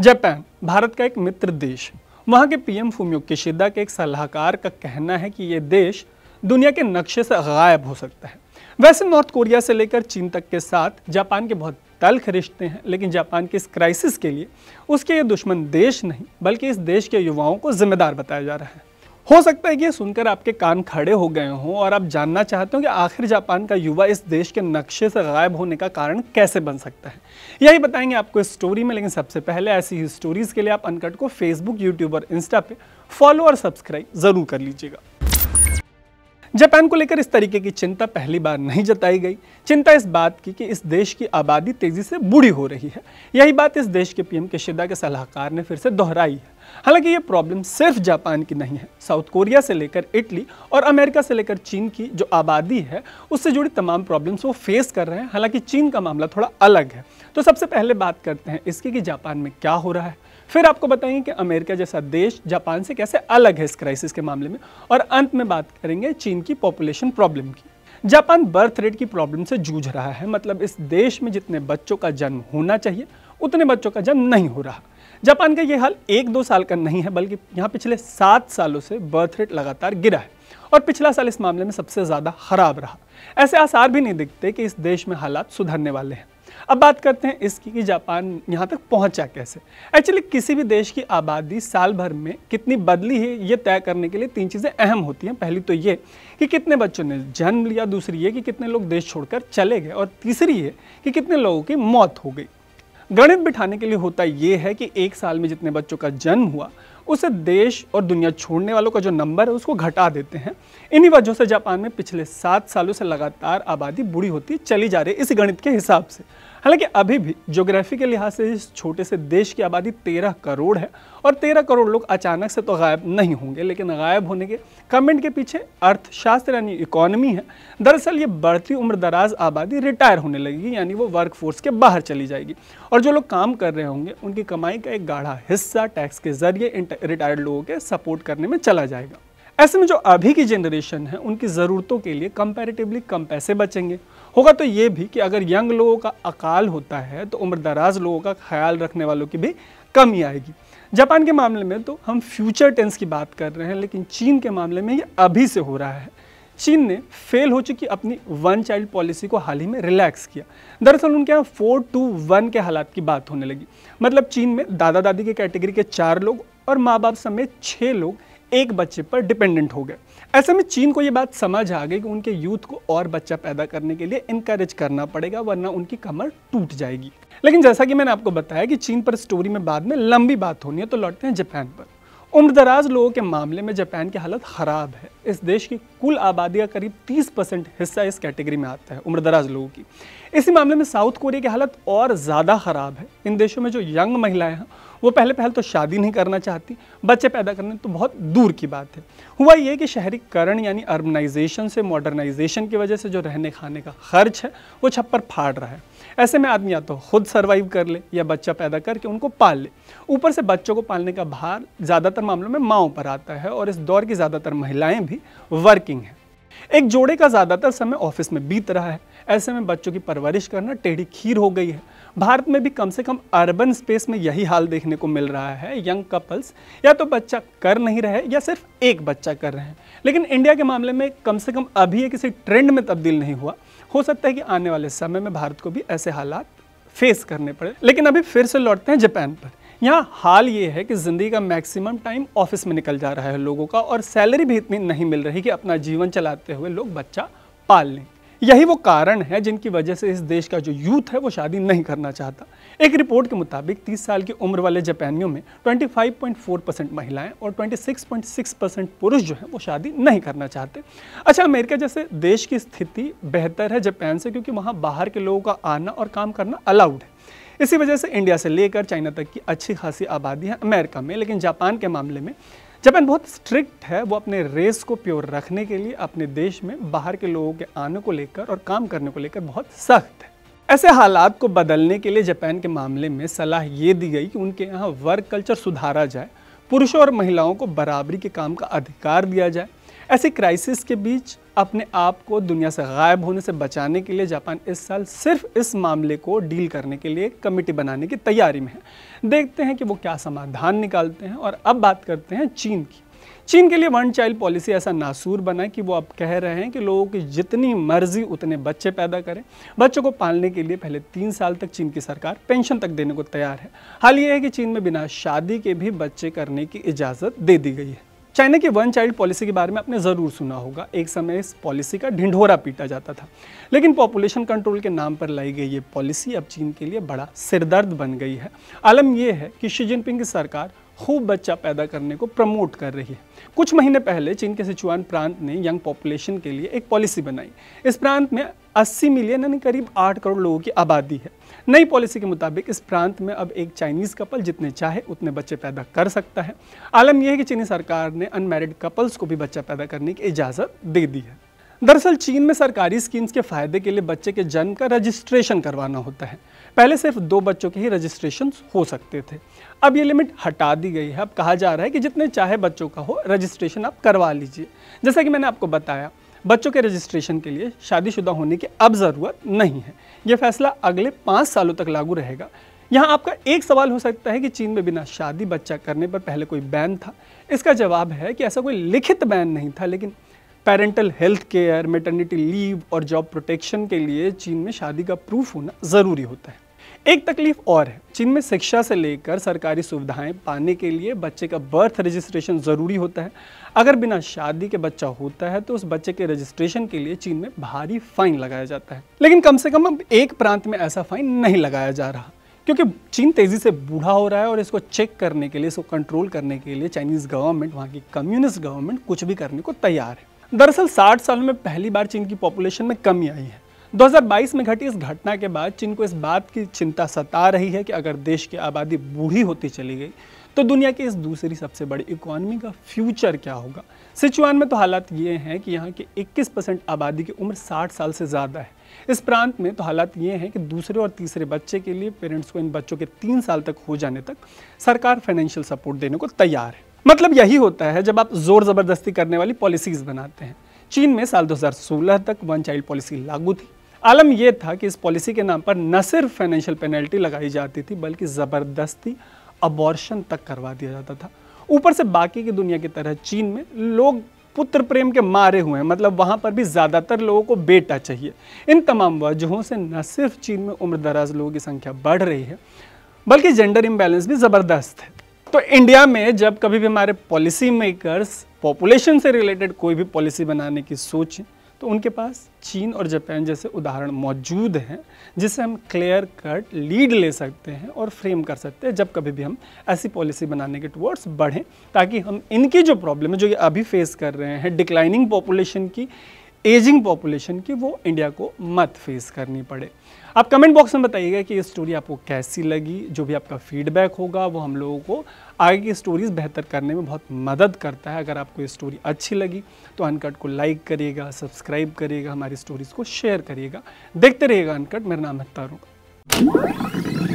Japan Bharat का एक मित्र देश वहाँ के पीएम फूमियो किशिदा के एक सलाहकार का कहना है कि ये देश दुनिया के नक्शे से गायब हो सकता है वैसे नॉर्थ कोरिया से लेकर चीन तक के साथ जापान के बहुत तल्ख रिश्ते हैं लेकिन जापान की इस क्राइसिस के लिए उसके ये दुश्मन देश नहीं बल्कि इस देश के युवाओं को जिम्मेदार बताया जा रहा है हो सकता है कि ये सुनकर आपके कान खड़े हो गए हों और आप जानना चाहते हो कि आखिर जापान का युवा इस देश के नक्शे से गायब होने का कारण कैसे बन सकता है यही बताएंगे आपको इस स्टोरी में लेकिन सबसे पहले ऐसी ही स्टोरीज़ के लिए आप अनकट को फेसबुक यूट्यूब और इंस्टा पे फॉलो और सब्सक्राइब ज़रूर कर लीजिएगा जापान को लेकर इस तरीके की चिंता पहली बार नहीं जताई गई चिंता इस बात की कि इस देश की आबादी तेजी से बूढ़ी हो रही है यही बात इस देश के पीएम किशिदा के सलाहकार ने फिर से दोहराई है हालांकि ये प्रॉब्लम सिर्फ जापान की नहीं है साउथ कोरिया से लेकर इटली और अमेरिका से लेकर चीन की जो आबादी है उससे जुड़ी तमाम प्रॉब्लम्स वो फेस कर रहे हैं हालांकि चीन का मामला थोड़ा अलग है तो सबसे पहले बात करते हैं इसकी कि जापान में क्या हो रहा है फिर आपको बताएंगे कि अमेरिका जैसा देश जापान से कैसे अलग है इस क्राइसिस के मामले में और अंत में बात करेंगे चीन की पॉपुलेशन प्रॉब्लम की जापान बर्थ रेट की प्रॉब्लम से जूझ रहा है मतलब इस देश में जितने बच्चों का जन्म होना चाहिए उतने बच्चों का जन्म नहीं हो रहा जापान का ये हाल एक दो साल का नहीं है बल्कि यहाँ पिछले सात सालों से बर्थ रेट लगातार गिरा है और पिछला साल इस मामले में सबसे ज़्यादा खराब रहा ऐसे आसार भी नहीं दिखते कि इस देश में हालात सुधरने वाले हैं अब बात करते हैं इसकी कि जापान यहाँ तक पहुंचा कैसे एक्चुअली किसी भी देश की आबादी साल भर में कितनी बदली है ये तय करने के लिए तीन चीज़ें अहम होती हैं पहली तो ये कि कितने बच्चों ने जन्म लिया दूसरी ये कि कितने लोग देश छोड़कर चले गए और तीसरी ये कि कितने लोगों की मौत हो गई गणित बिठाने के लिए होता ये है कि एक साल में जितने बच्चों का जन्म हुआ उसे देश और दुनिया छोड़ने वालों का जो नंबर है उसको घटा देते हैं इन्हीं वजहों से जापान में पिछले सात सालों से लगातार आबादी बुरी होती चली जा रही है इस गणित के हिसाब से हालांकि अभी भी जोग्राफी के लिहाज से इस छोटे से देश की आबादी तेरह करोड़ है और तेरह करोड़ लोग अचानक से तो गायब नहीं होंगे लेकिन गायब होने के कमेंट के पीछे अर्थशास्त्र यानी इकोनॉमी है दरअसल ये बढ़ती उम्र दराज आबादी रिटायर होने लगेगी यानी वो वर्क फोर्स के बाहर चली जाएगी और जो लोग काम कर रहे होंगे उनकी कमाई का एक गाढ़ा हिस्सा टैक्स के जरिए रिटायर्ड लोगों के सपोर्ट करने में चला जाएगा ऐसे में जो अभी की जनरेशन है उनकी ज़रूरतों के लिए कंपैरेटिवली कम पैसे बचेंगे होगा तो ये भी कि अगर यंग लोगों का अकाल होता है तो उम्र दराज लोगों का ख्याल रखने वालों की भी कमी आएगी जापान के मामले में तो हम फ्यूचर टेंस की बात कर रहे हैं लेकिन चीन के मामले में ये अभी से हो रहा है चीन ने फेल हो चुकी अपनी वन चाइल्ड पॉलिसी को हाल ही में रिलैक्स किया दरअसल उनके यहाँ फोर टू वन के हालात की बात होने लगी मतलब चीन में दादा दादी के कैटेगरी के चार लोग और माँ बाप समेत छः लोग एक बच्चे पर डिपेंडेंट हो गए ऐसे में चीन को ये बात समझ आ गई कि उनके यूथ को और बच्चा पैदा करने के लिए इनकरेज करना पड़ेगा वरना उनकी कमर टूट जाएगी लेकिन जैसा कि मैंने आपको बताया कि चीन पर स्टोरी में बाद में लंबी बात होनी है तो लौटते हैं जापान पर उम्रदराज लोगों के मामले में जापान की हालत ख़राब है इस देश की कुल आबादी का करीब 30 परसेंट हिस्सा इस कैटेगरी में आता है उम्रदराज लोगों की इसी मामले में साउथ कोरिया की हालत और ज़्यादा ख़राब है इन देशों में जो यंग महिलाएं हैं वो पहले पहल तो शादी नहीं करना चाहती बच्चे पैदा करने तो बहुत दूर की बात है हुआ ये कि शहरीकरण यानी अर्बनाइजेशन से मॉडर्नाइजेशन की वजह से जो रहने खाने का खर्च है वो छप्पर फाड़ रहा है ऐसे में आदमी या तो खुद सर्वाइव कर ले या बच्चा पैदा करके उनको पाल ले ऊपर से बच्चों को पालने का भार ज़्यादातर मामलों में माओ पर आता है और इस दौर की ज़्यादातर महिलाएँ भी वर्किंग हैं एक जोड़े का ज़्यादातर समय ऑफिस में बीत रहा है ऐसे में बच्चों की परवरिश करना टेढ़ी खीर हो गई है भारत में भी कम से कम अर्बन स्पेस में यही हाल देखने को मिल रहा है यंग कपल्स या तो बच्चा कर नहीं रहे या सिर्फ एक बच्चा कर रहे हैं लेकिन इंडिया के मामले में कम से कम अभी ये किसी ट्रेंड में तब्दील नहीं हुआ हो सकता है कि आने वाले समय में भारत को भी ऐसे हालात फेस करने पड़े लेकिन अभी फिर से लौटते हैं जापान पर यहाँ हाल ये है कि ज़िंदगी का मैक्सिमम टाइम ऑफिस में निकल जा रहा है लोगों का और सैलरी भी इतनी नहीं मिल रही कि अपना जीवन चलाते हुए लोग बच्चा पाल लें यही वो कारण है जिनकी वजह से इस देश का जो यूथ है वो शादी नहीं करना चाहता एक रिपोर्ट के मुताबिक 30 साल की उम्र वाले जापानियों में 25.4 परसेंट महिलाएं और 26.6 परसेंट पुरुष जो है वो शादी नहीं करना चाहते अच्छा अमेरिका जैसे देश की स्थिति बेहतर है जापान से क्योंकि वहाँ बाहर के लोगों का आना और काम करना अलाउड है इसी वजह से इंडिया से लेकर चाइना तक की अच्छी खासी आबादी है अमेरिका में लेकिन जापान के मामले में जापान बहुत स्ट्रिक्ट है वो अपने रेस को प्योर रखने के लिए अपने देश में बाहर के लोगों के आने को लेकर और काम करने को लेकर बहुत सख्त है ऐसे हालात को बदलने के लिए जापान के मामले में सलाह ये दी गई कि उनके यहाँ वर्क कल्चर सुधारा जाए पुरुषों और महिलाओं को बराबरी के काम का अधिकार दिया जाए ऐसी क्राइसिस के बीच अपने आप को दुनिया से गायब होने से बचाने के लिए जापान इस साल सिर्फ इस मामले को डील करने के लिए कमेटी बनाने की तैयारी में है देखते हैं कि वो क्या समाधान निकालते हैं और अब बात करते हैं चीन की चीन के लिए वन चाइल्ड पॉलिसी ऐसा नासूर बना कि वो अब कह रहे हैं कि लोगों की जितनी मर्जी उतने बच्चे पैदा करें बच्चों को पालने के लिए पहले तीन साल तक चीन की सरकार पेंशन तक देने को तैयार है हाल ये है कि चीन में बिना शादी के भी बच्चे करने की इजाज़त दे दी गई है चाइना की वन चाइल्ड पॉलिसी के बारे में आपने ज़रूर सुना होगा एक समय इस पॉलिसी का ढिंढोरा पीटा जाता था लेकिन पॉपुलेशन कंट्रोल के नाम पर लाई गई ये पॉलिसी अब चीन के लिए बड़ा सिरदर्द बन गई है आलम यह है कि शी जिनपिंग की सरकार खूब बच्चा पैदा करने को प्रमोट कर रही है कुछ महीने पहले चीन के सिचुआन प्रांत ने यंग पॉपुलेशन के लिए एक पॉलिसी बनाई इस प्रांत में 80 मिलियन यानी करीब 8 करोड़ लोगों की आबादी है नई पॉलिसी के मुताबिक इस प्रांत में अब एक चाइनीज़ कपल जितने चाहे उतने बच्चे पैदा कर सकता है आलम यह है कि चीनी सरकार ने अनमेरिड कपल्स को भी बच्चा पैदा करने की इजाज़त दे दी है दरअसल चीन में सरकारी स्कीम्स के फायदे के लिए बच्चे के जन्म का रजिस्ट्रेशन करवाना होता है पहले सिर्फ दो बच्चों के ही रजिस्ट्रेशन हो सकते थे अब ये लिमिट हटा दी गई है अब कहा जा रहा है कि जितने चाहे बच्चों का हो रजिस्ट्रेशन आप करवा लीजिए जैसा कि मैंने आपको बताया बच्चों के रजिस्ट्रेशन के लिए शादीशुदा होने की अब ज़रूरत नहीं है यह फैसला अगले पाँच सालों तक लागू रहेगा यहाँ आपका एक सवाल हो सकता है कि चीन में बिना शादी बच्चा करने पर पहले कोई बैन था इसका जवाब है कि ऐसा कोई लिखित बैन नहीं था लेकिन parental health care maternity leave और जॉब प्रोटेक्शन के लिए चीन में शादी का प्रूफ होना ज़रूरी होता है एक तकलीफ और है चीन में शिक्षा से लेकर सरकारी सुविधाएं पाने के लिए बच्चे का बर्थ रजिस्ट्रेशन ज़रूरी होता है अगर बिना शादी के बच्चा होता है तो उस बच्चे के रजिस्ट्रेशन के लिए चीन में भारी फाइन लगाया जाता है लेकिन कम से कम अब एक प्रांत में ऐसा फाइन नहीं लगाया जा रहा क्योंकि चीन तेज़ी से बूढ़ा हो रहा है और इसको चेक करने के लिए इसको कंट्रोल करने के लिए चाइनीज़ गवर्नमेंट वहाँ की कम्युनिस्ट गवर्नमेंट कुछ भी करने को तैयार है दरअसल 60 सालों में पहली बार चीन की पॉपुलेशन में कमी आई है 2022 में घटी इस घटना के बाद चीन को इस बात की चिंता सता रही है कि अगर देश की आबादी बूढ़ी होती चली गई तो दुनिया की इस दूसरी सबसे बड़ी इकोनॉमी का फ्यूचर क्या होगा सिचुआन में तो हालात ये हैं कि यहाँ की 21 परसेंट आबादी की उम्र 60 साल से ज़्यादा है इस प्रांत में तो हालात ये हैं कि दूसरे और तीसरे बच्चे के लिए पेरेंट्स को इन बच्चों के तीन साल तक हो जाने तक सरकार फाइनेंशियल सपोर्ट देने को तैयार है मतलब यही होता है जब आप ज़ोर ज़बरदस्ती करने वाली पॉलिसीज़ बनाते हैं चीन में साल 2016 तक वन चाइल्ड पॉलिसी लागू थी आलम यह था कि इस पॉलिसी के नाम पर न सिर्फ फाइनेंशियल पेनल्टी लगाई जाती थी बल्कि ज़बरदस्ती अबॉर्शन तक करवा दिया जाता था ऊपर से बाकी की दुनिया की तरह चीन में लोग पुत्र प्रेम के मारे हुए हैं मतलब वहाँ पर भी ज़्यादातर लोगों को बेटा चाहिए इन तमाम वजहों से न सिर्फ चीन में उम्र दराज लोगों की संख्या बढ़ रही है बल्कि जेंडर इम्बेलेंस भी ज़बरदस्त है तो इंडिया में जब कभी भी हमारे पॉलिसी मेकर्स पॉपुलेशन से रिलेटेड कोई भी पॉलिसी बनाने की सोचें तो उनके पास चीन और जापान जैसे उदाहरण मौजूद हैं जिसे हम क्लियर कट लीड ले सकते हैं और फ्रेम कर सकते हैं जब कभी भी हम ऐसी पॉलिसी बनाने के टुवर्ड्स बढ़ें ताकि हम इनकी जो प्रॉब्लम है जो ये अभी फेस कर रहे हैं डिक्लाइनिंग पॉपुलेशन की एजिंग पॉपुलेशन की वो इंडिया को मत फेस करनी पड़े आप कमेंट बॉक्स में बताइएगा कि ये स्टोरी आपको कैसी लगी जो भी आपका फीडबैक होगा वो हम लोगों को आगे की स्टोरीज़ बेहतर करने में बहुत मदद करता है अगर आपको ये स्टोरी अच्छी लगी तो अनकट को लाइक करिएगा सब्सक्राइब करिएगा हमारी स्टोरीज़ को शेयर करिएगा देखते रहिएगा अनकट मेरा नाम है तारुण